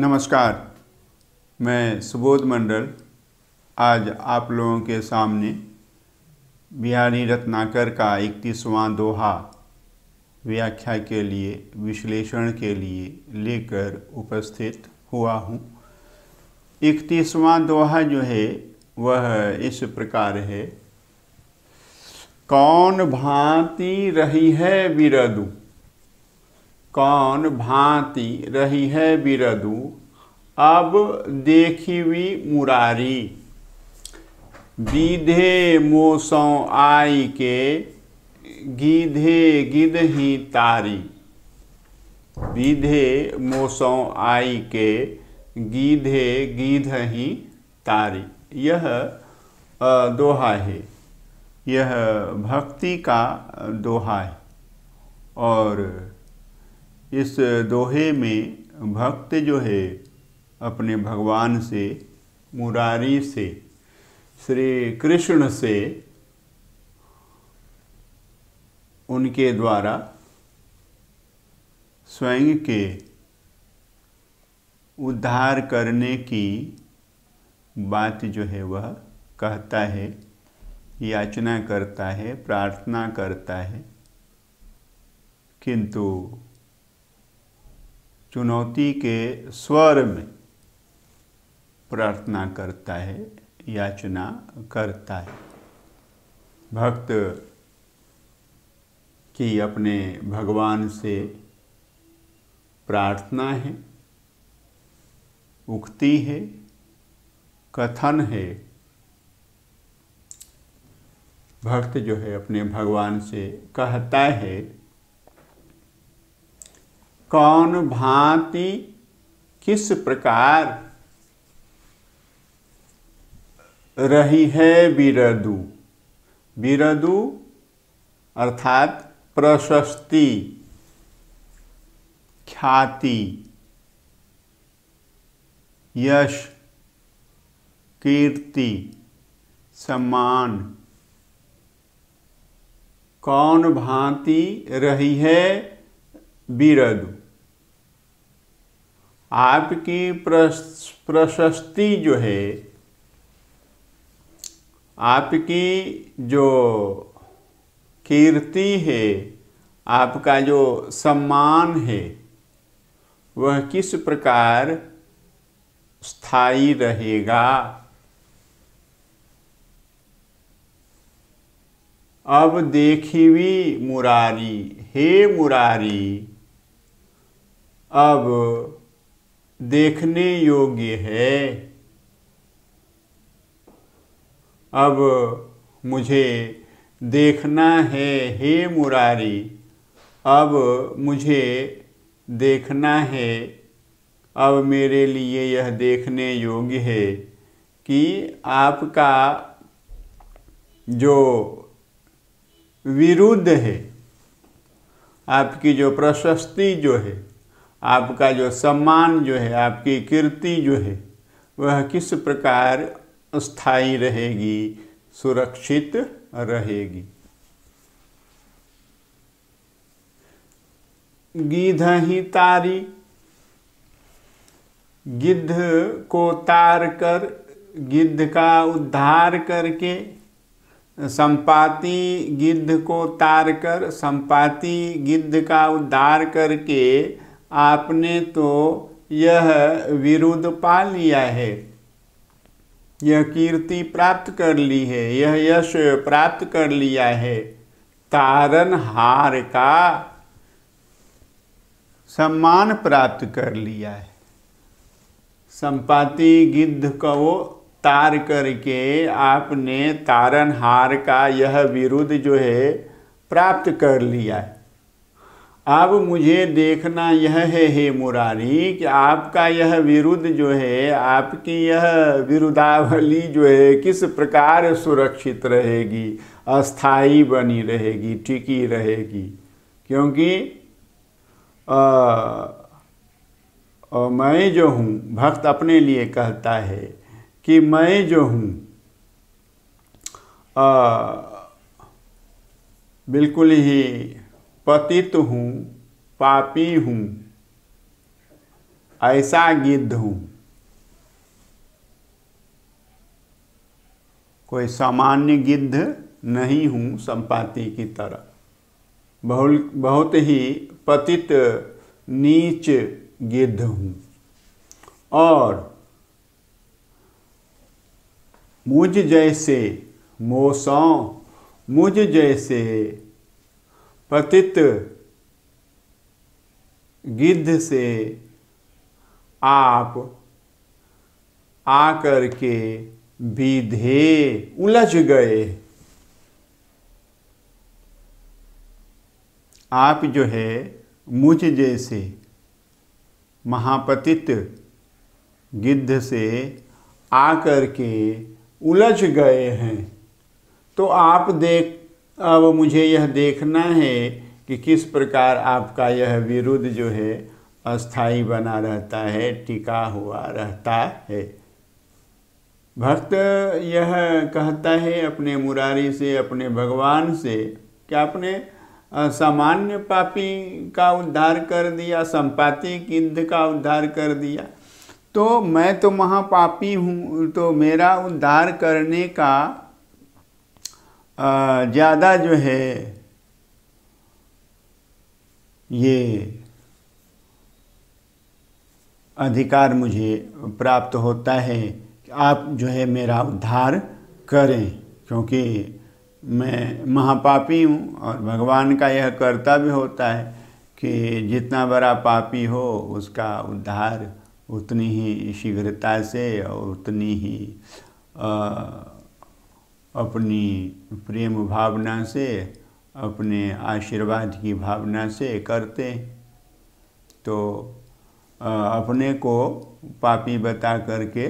नमस्कार मैं सुबोध मंडल आज आप लोगों के सामने बिहारी रत्नाकर का इकतीसवां दोहा व्याख्या के लिए विश्लेषण के लिए लेकर उपस्थित हुआ हूँ इकतीसवां दोहा जो है वह इस प्रकार है कौन भांति रही है विरदू कौन भांति रही है बिरदू अब देखीवी मुरारी बीधे मोसों आई के गीधे गिदही तारी बीधे मोसों आई के गीधे ही तारी यह दोहा है यह भक्ति का दोहा है और इस दोहे में भक्त जो है अपने भगवान से मुरारी से श्री कृष्ण से उनके द्वारा स्वयं के उद्धार करने की बात जो है वह कहता है याचना करता है प्रार्थना करता है किंतु चुनौती के स्वर में प्रार्थना करता है याचना करता है भक्त की अपने भगवान से प्रार्थना है उक्ति है कथन है भक्त जो है अपने भगवान से कहता है कौन भांति किस प्रकार रही है बिरदु बिरदु अर्थात प्रशस्ति ख्याति यश कीर्ति सम्मान कौन भांति रही है बिरदु आपकी प्रशस्ति जो है आपकी जो कीर्ति है आपका जो सम्मान है वह किस प्रकार स्थायी रहेगा अब देखी हुई मुरारी हे मुरारी अब देखने योग्य है अब मुझे देखना है हे मुरारी अब मुझे देखना है अब मेरे लिए यह देखने योग्य है कि आपका जो विरुद्ध है आपकी जो प्रशस्ति जो है आपका जो सम्मान जो है आपकी कीर्ति जो है वह किस प्रकार स्थायी रहेगी सुरक्षित रहेगी गिध ही तारी गिद्ध को तार कर गिद्ध का उद्धार करके संपाति गिद्ध को तार कर संपाति गिद्ध का उद्धार करके आपने तो यह विरुद्ध पा लिया है यह कीर्ति प्राप्त कर ली है यह यश प्राप्त कर लिया है तारन हार का सम्मान प्राप्त कर लिया है संपाति गिद्ध को तार करके आपने तारन हार का यह विरुद्ध जो है प्राप्त कर लिया है अब मुझे देखना यह है हे मुरारी कि आपका यह विरुद्ध जो है आपकी यह विरुद्धावली जो है किस प्रकार सुरक्षित रहेगी अस्थाई बनी रहेगी टिकी रहेगी क्योंकि आ, आ, मैं जो हूँ भक्त अपने लिए कहता है कि मैं जो हूँ बिल्कुल ही पतित हूँ पापी हूँ ऐसा गिद्ध हूँ कोई सामान्य गिद्ध नहीं हूँ संपाति की तरह बहुल बहुत ही पतित नीच गिद्ध हूँ और मुझ जैसे मौसम मुझ जैसे पतित गिद्ध से आप आकर के विधे उलझ गए आप जो है मुझ जैसे महापतित गिद्ध से आकर के उलझ गए हैं तो आप देख अब मुझे यह देखना है कि किस प्रकार आपका यह विरुद्ध जो है अस्थाई बना रहता है टिका हुआ रहता है भक्त यह कहता है अपने मुरारी से अपने भगवान से कि आपने सामान्य पापी का उद्धार कर दिया संपाति किंद का उद्धार कर दिया तो मैं तो महापापी हूँ तो मेरा उद्धार करने का ज़्यादा जो है ये अधिकार मुझे प्राप्त होता है कि आप जो है मेरा उद्धार करें क्योंकि मैं महापापी हूँ और भगवान का यह कर्तव्य होता है कि जितना बड़ा पापी हो उसका उद्धार उतनी ही शीघ्रता से और उतनी ही आ, अपनी प्रेम भावना से अपने आशीर्वाद की भावना से करते तो अपने को पापी बता करके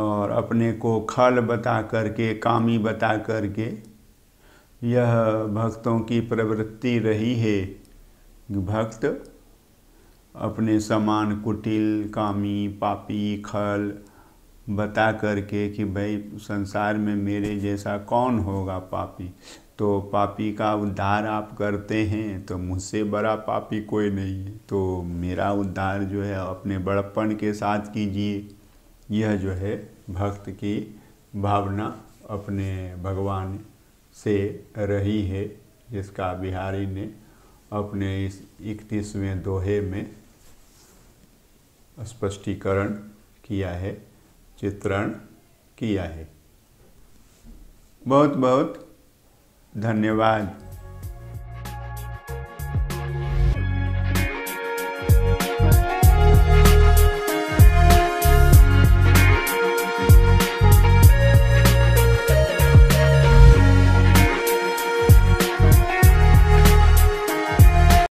और अपने को खल बता करके कामी बता करके यह भक्तों की प्रवृत्ति रही है भक्त अपने समान कुटिल कामी पापी खल बता करके कि भाई संसार में मेरे जैसा कौन होगा पापी तो पापी का उद्धार आप करते हैं तो मुझसे बड़ा पापी कोई नहीं है तो मेरा उद्धार जो है अपने बड़प्पन के साथ कीजिए यह जो है भक्त की भावना अपने भगवान से रही है जिसका बिहारी ने अपने इस इकतीसवें दोहे में स्पष्टीकरण किया है चित्रण किया है बहुत बहुत धन्यवाद